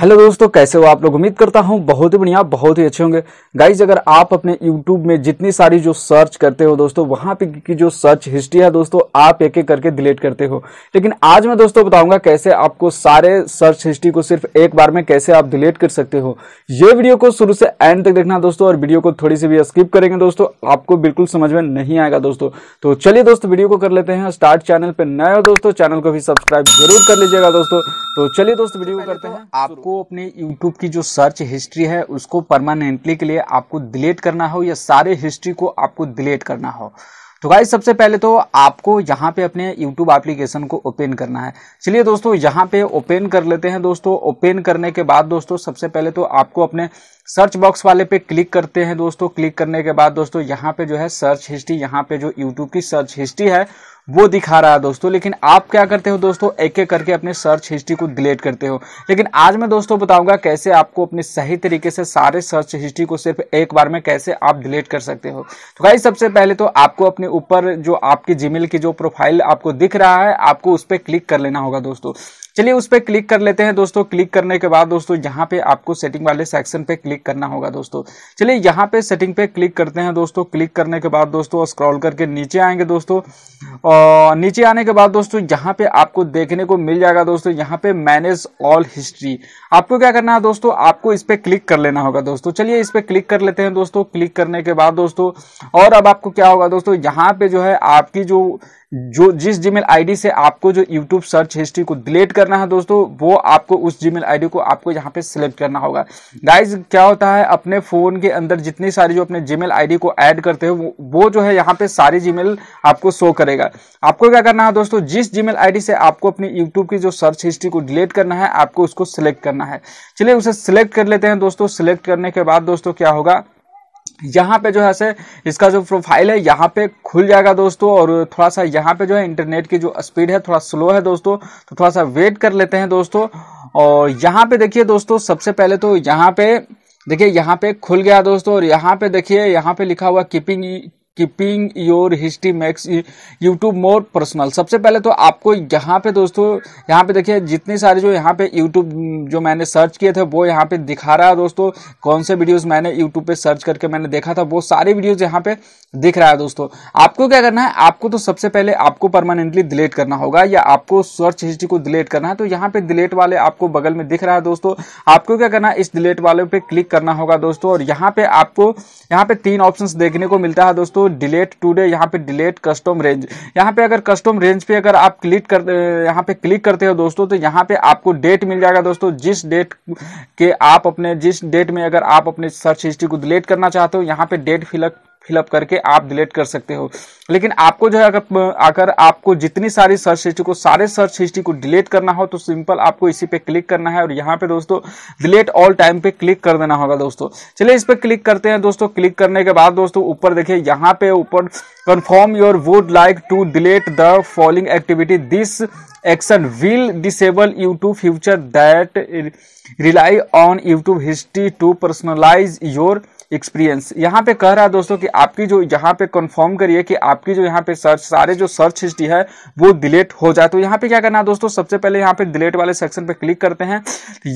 hello दोस्तों कैसे हो आप लोग उम्मीद करता हूं बहुत ही बढ़िया बहुत ही अच्छे होंगे गाइज अगर आप अपने यूट्यूब में जितनी सारी जो सर्च करते हो दोस्तों वहां पे की जो सर्च हिस्ट्री है दोस्तों आप एक एक करके डिलीट करते हो लेकिन आज मैं दोस्तों बताऊंगा कैसे आपको सारे सर्च हिस्ट्री को सिर्फ एक बार में कैसे आप डिलीट कर सकते हो ये वीडियो को शुरू से एंड तक देखना दोस्तों और वीडियो को थोड़ी सी भी स्किप करेंगे दोस्तों आपको बिल्कुल समझ में नहीं आएगा दोस्तों तो चलिए दोस्तों वीडियो को कर लेते हैं स्टार्ट चैनल पर नए हो दोस्तों चैनल को भी सब्सक्राइब जरूर कर लीजिएगा दोस्तों तो चलिए दोस्तों वीडियो को करते तो हैं आप आपको अपने YouTube की जो सर्च हिस्ट्री है उसको परमानेंटली के लिए आपको डिलीट करना हो या सारे हिस्ट्री को आपको डिलीट करना हो तो गाइस सबसे पहले तो आपको यहाँ पे अपने YouTube एप्लीकेशन को ओपन करना है चलिए दोस्तों यहाँ पे ओपन कर लेते हैं दोस्तों ओपन करने के बाद दोस्तों सबसे पहले तो आपको अपने सर्च बॉक्स वाले पे क्लिक करते हैं दोस्तों क्लिक करने के बाद दोस्तों यहाँ पे जो है सर्च हिस्ट्री यहाँ पे जो यूट्यूब की सर्च हिस्ट्री है वो दिखा रहा है दोस्तों लेकिन आप क्या करते हो दोस्तों एक एक करके अपने सर्च हिस्ट्री को डिलीट करते हो लेकिन आज मैं दोस्तों बताऊंगा कैसे आपको अपने सही तरीके से सारे सर्च हिस्ट्री को सिर्फ एक बार में कैसे आप डिलीट कर सकते हो तो भाई सबसे पहले तो आपको अपने ऊपर जो आपकी जीमेल की जो प्रोफाइल आपको दिख रहा है आपको उस पर क्लिक कर लेना होगा दोस्तों चलिए उस पर क्लिक कर लेते हैं दोस्तों क्लिक करने के बाद दोस्तों यहाँ पे आपको सेटिंग वाले सेक्शन पे क्लिक करना होगा दोस्तों चलिए यहाँ पे सेटिंग पे क्लिक करते हैं दोस्तों क्लिक करने के बाद दोस्तों स्क्रॉल करके नीचे आएंगे दोस्तों और नीचे आने के बाद दोस्तों यहाँ पे आपको देखने को मिल जाएगा दोस्तों यहाँ पे मैनेज ऑल हिस्ट्री आपको क्या करना है दोस्तों आपको इस पर क्लिक कर लेना होगा दोस्तों चलिए इस पर क्लिक कर लेते हैं दोस्तों क्लिक करने के बाद दोस्तों और अब आपको क्या होगा दोस्तों यहाँ पे जो है आपकी जो जो जिस जीमेल आईडी से आपको जो यूट्यूब सर्च हिस्ट्री को डिलीट करना है दोस्तों वो आपको उस जीमेल आईडी को आपको यहाँ पे सिलेक्ट करना होगा गाइज क्या होता है अपने फ़ोन के अंदर जितनी सारी जो अपने जीमेल आईडी को ऐड करते हो वो जो है यहाँ पे सारी जीमेल आपको शो करेगा आपको क्या करना है दोस्तों जिस जीमेल आईडी से आपको अपनी यूट्यूब की जो सर्च हिस्ट्री को डिलीट करना है आपको उसको सिलेक्ट करना है चलिए उसे सिलेक्ट कर लेते हैं दोस्तों सिलेक्ट करने के बाद दोस्तों क्या होगा यहाँ पे जो है से इसका जो प्रोफाइल है यहाँ पे खुल जाएगा दोस्तों और थोड़ा सा यहाँ पे जो है इंटरनेट की जो स्पीड है थोड़ा स्लो है दोस्तों तो थोड़ा सा वेट कर लेते हैं दोस्तों और यहाँ पे देखिए दोस्तों सबसे पहले तो यहाँ पे देखिए यहाँ पे खुल गया दोस्तों और यहाँ पे देखिए यहाँ पे लिखा हुआ keeping keeping your history makes YouTube more personal सबसे पहले तो आपको यहाँ पे दोस्तों यहाँ पे देखिए जितने सारे जो यहाँ पे यूट्यूब जो मैंने सर्च किए थे वो यहाँ पे दिखा रहा है दोस्तों कौन से वीडियोस मैंने यूट्यूब पे सर्च करके मैंने देखा था वो सारे वीडियोस यहाँ पे दिख रहा है दोस्तों आपको क्या करना है आपको तो सबसे पहले आपको परमानेंटली डिलीट करना होगा या आपको सर्च हिस्ट्री को डिलीट करना है तो यहाँ पे डिलीट वाले आपको बगल में दिख रहा है दोस्तों आपको क्या करना है इस डिलीट वाले पे क्लिक करना होगा दोस्तों और यहाँ पे आपको यहाँ पे तीन ऑप्शन देखने को मिलता है दोस्तों डिलेट टूडे यहाँ पे डिलेट कस्टम रेंज यहाँ पे अगर कस्टम रेंज पे अगर आप क्लिक कर यहाँ पे क्लिक करते हो दोस्तों तो यहाँ पे आपको डेट मिल जाएगा दोस्तों जिस डेट के आप अपने जिस डेट में अगर आप अपने सर्च हिस्ट्री को डिलेट करना चाहते हो यहाँ पे डेट फिलअप फिलअप करके आप डिलीट कर सकते हो लेकिन आपको जो है अगर अगर आपको जितनी सारी सर्च हिस्ट्री को सारे सर्च हिस्ट्री को डिलीट करना हो तो सिंपल आपको इसी पे क्लिक करना है और यहाँ पे दोस्तों डिलीट ऑल टाइम पे क्लिक कर देना होगा दोस्तों चलिए इस पर क्लिक करते हैं दोस्तों क्लिक करने के बाद दोस्तों ऊपर देखिए यहाँ पे ऊपर confirm your would like to delete the following activity this action will disable YouTube future that rely on YouTube history to personalise your experience यहाँ पे कह रहा है दोस्तों कि आपकी जो यहाँ पे कंफर्म करिए कि आपकी जो यहाँ पे सर्च सारे जो सर्च हिस्ट्री है वो डिलीट हो जाए तो यहाँ पे क्या करना है दोस्तों सबसे पहले यहाँ पे डिलीट वाले सेक्शन पे क्लिक करते हैं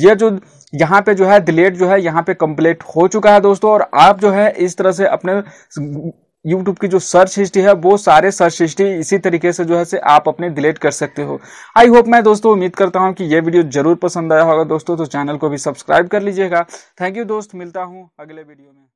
ये जो यहाँ पे जो है डिलीट जो है यहाँ पे कंप्लीट हो चुका है दोस्तों और आप जो है इस तरह से अपने यूट्यूब की जो सर्च हिस्ट्री है वो सारे सर्च हिस्ट्री इसी तरीके से जो है से आप अपने डिलीट कर सकते हो आई होप मैं दोस्तों उम्मीद करता हूँ कि ये वीडियो जरूर पसंद आया होगा दोस्तों तो चैनल को भी सब्सक्राइब कर लीजिएगा थैंक यू दोस्त मिलता हूँ अगले वीडियो में